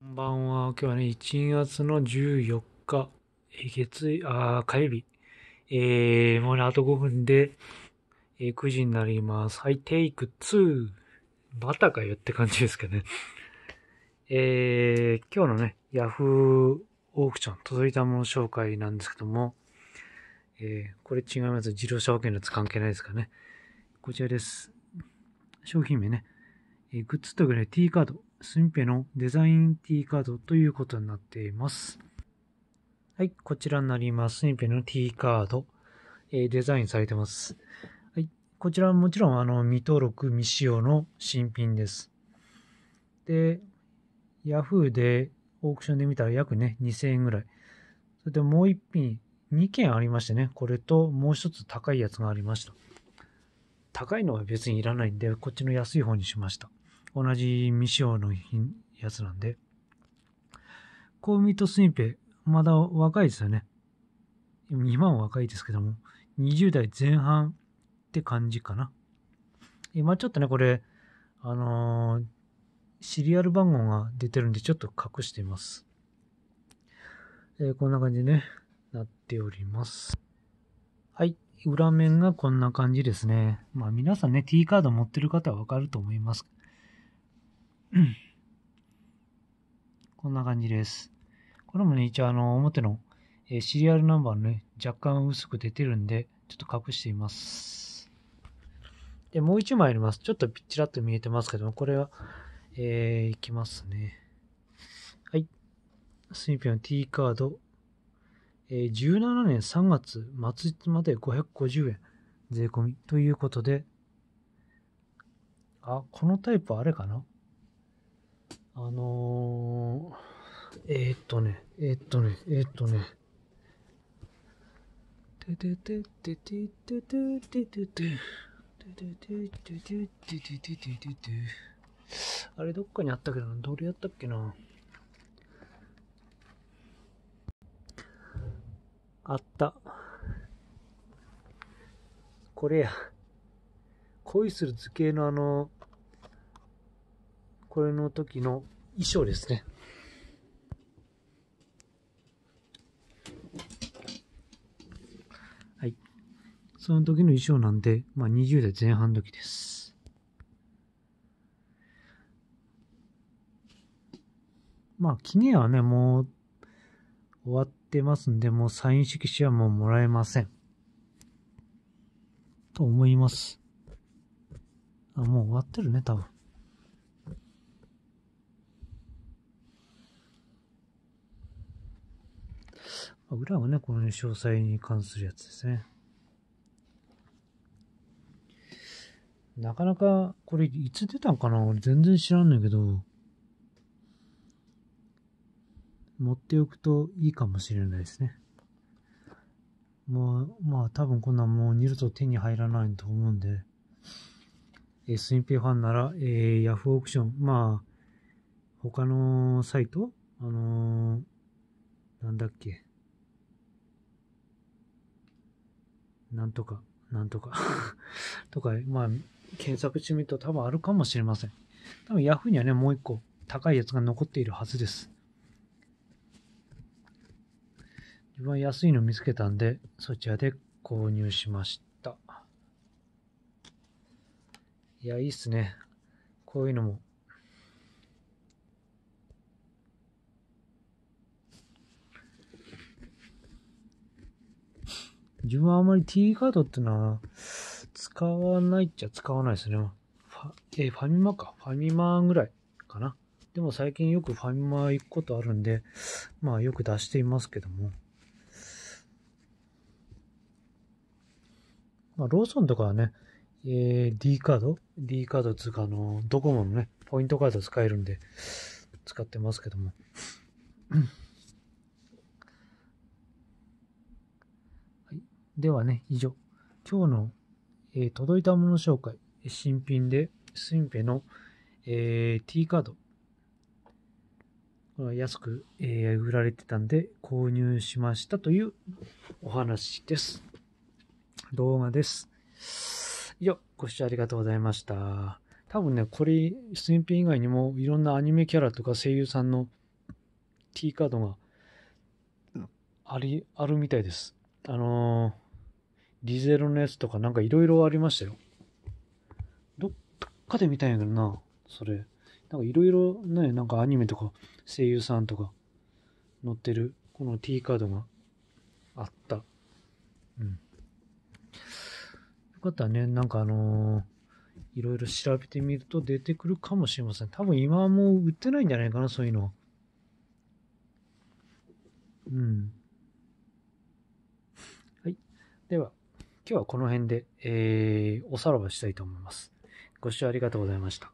こんばんは。今日はね、1月の14日、え月ああ、火曜日。えー、もうね、あと5分で、えー、9時になります。はい、テイク2。バタかよって感じですかね。えー、今日のね、Yahoo オークション、届いたもの紹介なんですけども、えー、これ違います。自動車保険のやつ関係ないですかね。こちらです。商品名ね。えー、グッズとかね、T カード。スミペのデザイン T カードということになっています。はい、こちらになります。スミペの T カード、えー、デザインされてます。はい、こちらはもちろんあの未登録未使用の新品です。で、Yahoo でオークションで見たら約ね、2000円ぐらい。それでもう一品、2件ありましてね、これともう一つ高いやつがありました。高いのは別にいらないんで、こっちの安い方にしました。同じ未使用のやつなんで。コウミとスミペ、まだ若いですよね。今も若いですけども、20代前半って感じかな。今ちょっとね、これ、あのー、シリアル番号が出てるんで、ちょっと隠しています。えー、こんな感じでね、なっております。はい。裏面がこんな感じですね。まあ皆さんね、T カード持ってる方はわかると思います。こんな感じです。これもね、一応あの、表の、えー、シリアルナンバーね、若干薄く出てるんで、ちょっと隠しています。で、もう一枚あります。ちょっとちらっと見えてますけども、これは、えー、いきますね。はい。スイピョン T カード、えー、17年3月末まで550円税込みということで、あ、このタイプあれかなあのー、えー、っとね、えー、っとね、えー、っとね、てててててててててて、ててててててててててて、あれどっかにあったけどどれやったっけな。あった。これや。恋する図形のあの、これの時の衣装ですね。はい。その時の衣装なんで、まあ20代前半時です。まあ、記念はね、もう終わってますんで、もうサイン色紙はもうもらえません。と思います。あ、もう終わってるね、多分。裏はね、この詳細に関するやつですね。なかなか、これいつ出たんかな俺全然知らんねんけど、持っておくといいかもしれないですね。まあ、まあ多分こんなんもう二度と手に入らないと思うんで、s ー、スインファンなら、えー、ヤフーオークション、まあ、他のサイトあのー、なんだっけ、なんとか、なんとか とか、まあ、検索してみると多分あるかもしれません。多分 Yahoo にはね、もう一個高いやつが残っているはずです。自分は安いの見つけたんで、そちらで購入しました。いや、いいっすね。こういうのも自分はあまり T カードってのは、使わないっちゃ使わないですね。ファ、えファミマか。ファミマぐらいかな。でも最近よくファミマ行くことあるんで、まあよく出していますけども。まあローソンとかはね、えー、D カード ?D カードつうか、あの、ドコモのね、ポイントカード使えるんで、使ってますけども。ではね、以上。今日の、えー、届いたもの紹介、新品で、スインペの、えー、T カード。安く、えー、売られてたんで購入しましたというお話です。動画です。以上、ご視聴ありがとうございました。多分ね、これ、スインペ以外にもいろんなアニメキャラとか声優さんの T カードがあり、あるみたいです。あのーディゼロのやつとかなんかいろいろありましたよ。どっかで見たんやけどな、それ。なんかいろいろね、なんかアニメとか声優さんとか載ってる、この T カードがあった。うん。よかったね、なんかあのー、いろいろ調べてみると出てくるかもしれません。多分今はもう売ってないんじゃないかな、そういうの。うん。はい。では。今日はこの辺で、えー、おさらばしたいと思います。ご視聴ありがとうございました。